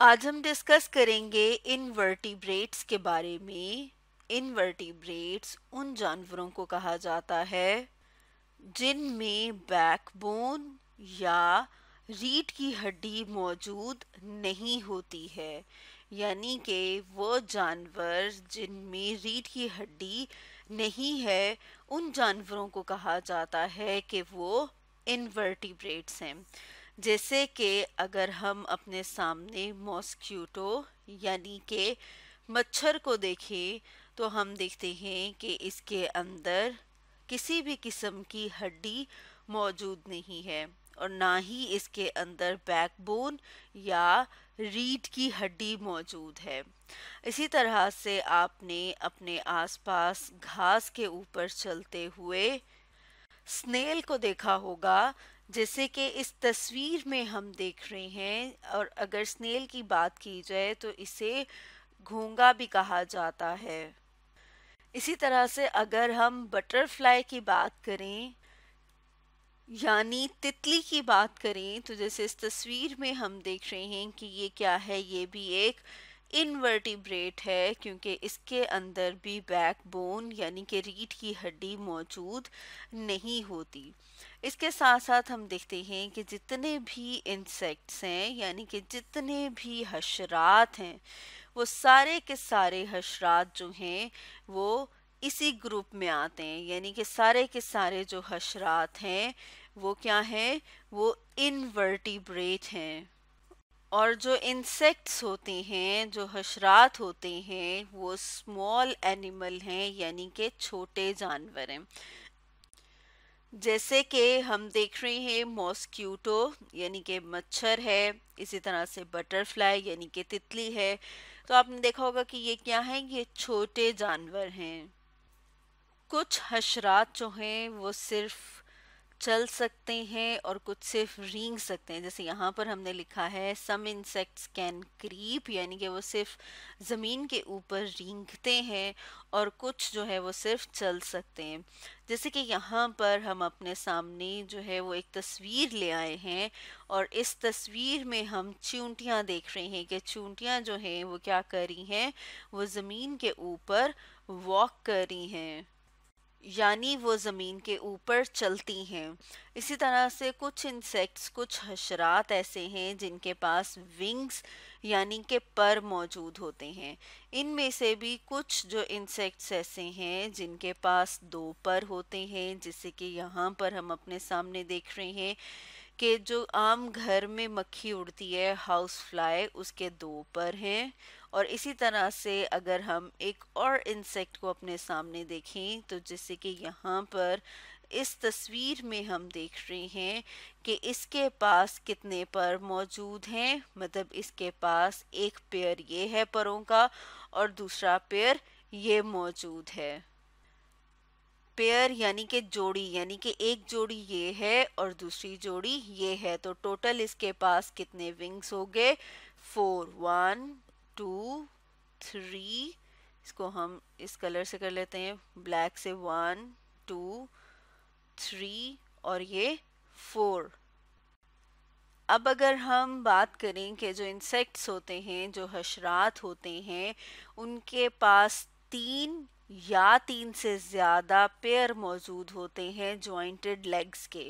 आज हम डिस्कस करेंगे इनवर्टिब्रेट्स के बारे में इनवर्टिब्रेट्स उन जानवरों को कहा जाता है जिनमें बैकबोन या रीढ़ की हड्डी मौजूद नहीं होती है यानी कि वो जानवर जिनमें रीढ़ की हड्डी नहीं है उन जानवरों को कहा जाता है कि वो इनवर्टिब्रेट्स हैं जैसे कि अगर हम अपने सामने मॉस्क्यूटो यानी कि मच्छर को देखें तो हम देखते हैं कि इसके अंदर किसी भी किस्म की हड्डी मौजूद नहीं है और ना ही इसके अंदर बैकबोन या रीढ़ की हड्डी मौजूद है इसी तरह से आपने अपने आसपास घास के ऊपर चलते हुए स्नेल को देखा होगा जैसे कि इस तस्वीर में हम देख रहे हैं और अगर स्नेल की बात की जाए तो इसे घोंगा भी कहा जाता है इसी तरह से अगर हम बटरफ्लाई की बात करें यानी तितली की बात करें तो जैसे इस तस्वीर में हम देख रहे हैं कि ये क्या है ये भी एक इनवर्टिब्रेट है क्योंकि इसके अंदर भी बैक बोन यानी कि रीढ़ की हड्डी मौजूद नहीं होती इसके साथ साथ हम देखते हैं कि जितने भी इंसेक्ट्स हैं यानी कि जितने भी हशरात हैं वो सारे के सारे हशरात जो हैं वो इसी ग्रुप में आते हैं यानी कि सारे के सारे जो हशरात हैं वो क्या हैं वो इनवर्टिब्रेट हैं और जो इंसेक्ट्स होते हैं जो हशरात होते हैं वो स्मॉल एनिमल हैं यानी कि छोटे जानवर हैं जैसे कि हम देख रहे हैं मॉस्क्यूटो यानी कि मच्छर है इसी तरह से बटरफ्लाई यानी कि तितली है तो आपने देखा होगा कि ये क्या है ये छोटे जानवर हैं कुछ हशरात जो हैं वो सिर्फ चल सकते हैं और कुछ सिर्फ रींग सकते हैं जैसे यहाँ पर हमने लिखा है सम इंसेक्ट्स कैन क्रीप यानी कि वो सिर्फ ज़मीन के ऊपर रींगते हैं और कुछ जो है वो सिर्फ चल सकते हैं जैसे कि यहाँ पर हम अपने सामने जो है वो एक तस्वीर ले आए हैं और इस तस्वीर में हम चूंटियाँ देख रहे हैं कि चूंटियाँ जो हैं वो क्या कर रही हैं वो ज़मीन के ऊपर वॉक कर रही हैं यानी वो ज़मीन के ऊपर चलती हैं इसी तरह से कुछ इंसेक्ट्स कुछ हशरात ऐसे हैं जिनके पास विंग्स यानी के पर मौजूद होते हैं इनमें से भी कुछ जो इंसेक्ट्स ऐसे हैं जिनके पास दो पर होते हैं जैसे कि यहाँ पर हम अपने सामने देख रहे हैं कि जो आम घर में मक्खी उड़ती है हाउस फ्लाई उसके दो पर हैं और इसी तरह से अगर हम एक और इंसेक्ट को अपने सामने देखें तो जैसे कि यहाँ पर इस तस्वीर में हम देख रहे हैं कि इसके पास कितने पर मौजूद हैं मतलब इसके पास एक पेयर ये है परों का और दूसरा पेयर ये मौजूद है पेयर यानी कि जोड़ी यानी कि एक जोड़ी ये है और दूसरी जोड़ी ये है तो टोटल इसके पास कितने विंग्स हो गए फोर वन टू थ्री इसको हम इस कलर से कर लेते हैं ब्लैक से वन टू थ्री और ये फोर अब अगर हम बात करें कि जो इंसेक्ट्स होते हैं जो हशरात होते हैं उनके पास तीन या तीन से ज़्यादा पेयर मौजूद होते हैं जॉइंटेड लेग्स के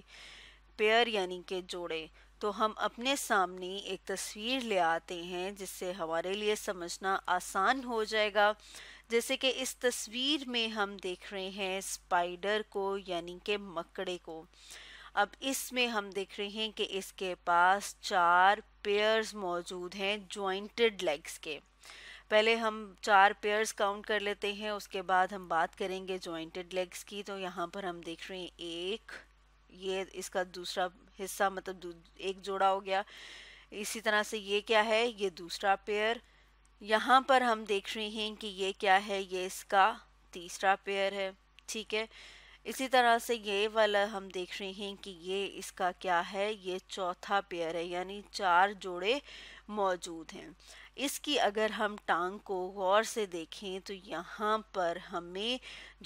पेयर यानी के जोड़े तो हम अपने सामने एक तस्वीर ले आते हैं जिससे हमारे लिए समझना आसान हो जाएगा जैसे कि इस तस्वीर में हम देख रहे हैं स्पाइडर को यानी के मकड़े को अब इसमें हम देख रहे हैं कि इसके पास चार पेयर्स मौजूद हैं जॉइंटेड लेग्स के पहले हम चार पेयर्स काउंट कर लेते हैं उसके बाद हम बात करेंगे जॉइंटेड लेग्स की तो यहाँ पर हम देख रहे हैं एक ये इसका दूसरा हिस्सा मतलब एक जोड़ा हो गया इसी तरह से ये क्या है ये दूसरा पेयर यहाँ पर हम देख रहे हैं कि ये क्या है ये इसका तीसरा पेयर है ठीक है इसी तरह से ये वाला हम देख रहे हैं कि ये इसका क्या है ये चौथा पेयर है यानी चार जोड़े मौजूद हैं इसकी अगर हम टांग को गौर से देखें तो यहाँ पर हमें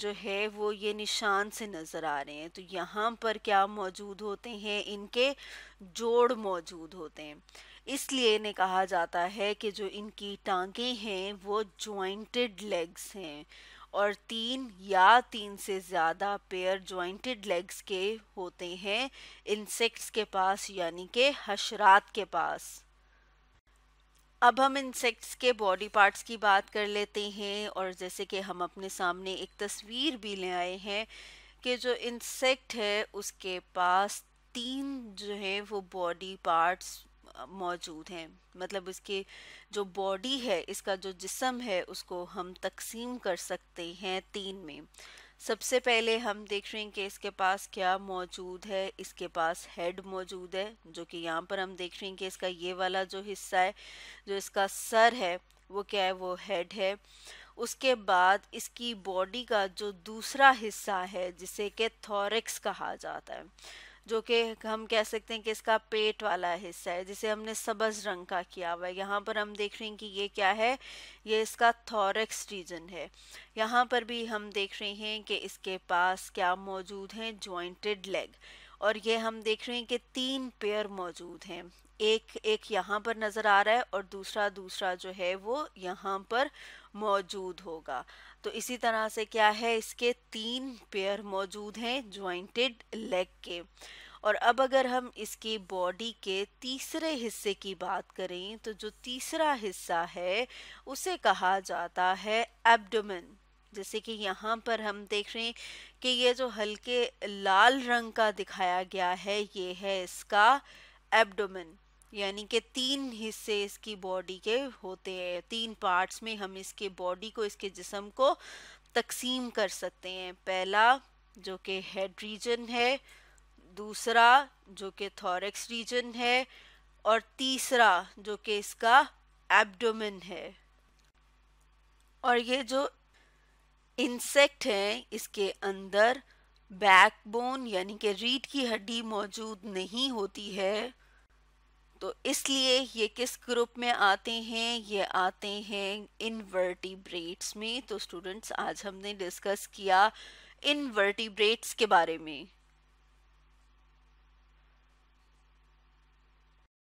जो है वो ये निशान से नज़र आ रहे हैं तो यहाँ पर क्या मौजूद होते हैं इनके जोड़ मौजूद होते हैं इसलिए ने कहा जाता है कि जो इनकी टांगें हैं वो जॉइंटेड लेग्स हैं और तीन या तीन से ज़्यादा पेयर जॉइंटेड लेग्स के होते हैं इंसेक्ट्स के पास यानी के हशरात के पास अब हम इंसेक्ट्स के बॉडी पार्ट्स की बात कर लेते हैं और जैसे कि हम अपने सामने एक तस्वीर भी ले आए हैं कि जो इंसेक्ट है उसके पास तीन जो है वो बॉडी पार्ट्स मौजूद हैं मतलब इसके जो बॉडी है इसका जो जिसम है उसको हम तकसीम कर सकते हैं तीन में सबसे पहले हम देख रहे हैं कि इसके पास क्या मौजूद है इसके पास हेड मौजूद है जो कि यहाँ पर हम देख रहे हैं कि इसका ये वाला जो हिस्सा है जो इसका सर है वो क्या है वो हेड है उसके बाद इसकी बॉडी का जो दूसरा हिस्सा है जिसे के थॉरिक्स कहा जाता है जो कि हम कह सकते हैं कि इसका पेट वाला हिस्सा है जिसे हमने सबज रंग का किया हुआ है यहाँ पर हम देख रहे हैं कि ये क्या है ये इसका थॉरेक्स रीजन है यहाँ पर भी हम देख रहे हैं कि इसके पास क्या मौजूद हैं जॉइंटेड लेग और ये हम देख रहे हैं कि तीन पेयर मौजूद हैं एक एक यहाँ पर नज़र आ रहा है और दूसरा दूसरा जो है वो यहाँ पर मौजूद होगा तो इसी तरह से क्या है इसके तीन पेयर मौजूद हैं ज्वाइंटेड लेग के और अब अगर हम इसकी बॉडी के तीसरे हिस्से की बात करें तो जो तीसरा हिस्सा है उसे कहा जाता है एब्डोमेन जैसे कि यहाँ पर हम देख रहे हैं कि ये जो हल्के लाल रंग का दिखाया गया है ये है इसका एब्डोमेन यानी कि तीन हिस्से इसकी बॉडी के होते हैं तीन पार्ट्स में हम इसके बॉडी को इसके जिसम को तकसीम कर सकते हैं पहला जो कि हेड रीजन है दूसरा जो कि थॉरेक्स रीजन है और तीसरा जो कि इसका एब्डोमेन है और ये जो इंसेक्ट हैं इसके अंदर बैकबोन यानी कि रीढ़ की हड्डी मौजूद नहीं होती है तो इसलिए ये किस ग्रुप में आते हैं ये आते हैं इनवर्टिब्रेट्स में तो स्टूडेंट्स आज हमने डिस्कस किया इनवर्टिब्रेट्स के बारे में